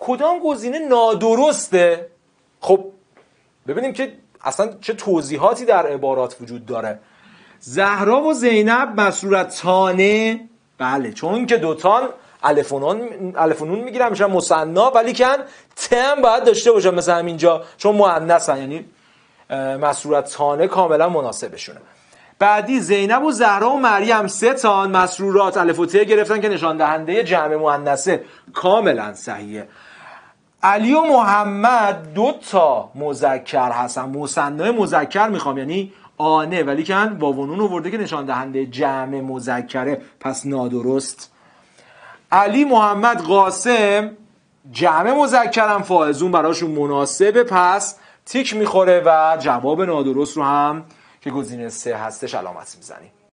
کدام گزینه نادرسته خب ببینیم که اصلا چه توضیحاتی در عبارات وجود داره زهرا و زینب مسرورتانه بله چون که دوتان الفنون الفنون میگیرن میشن مصنا ولی کن تم باید داشته باشن مثل همینجا چون مؤنثن یعنی مسرورتانه کاملا مناسبشونه بعدی زینب و زهرا و مریم سه تان مسرورات الف و گرفتن که نشان دهنده جمع مؤنثه کاملا صحیحه علی و محمد دو تا مذکر هستن مصنع مذکر میخوام یعنی آنه ولی باونون واونون ورده که نشان دهنده جمع مذکره پس نادرست علی محمد قاسم جمع هم فائزون براشون مناسبه پس تیک میخوره و جواب نادرست رو هم که گزینه سه هستش علامت میزنیم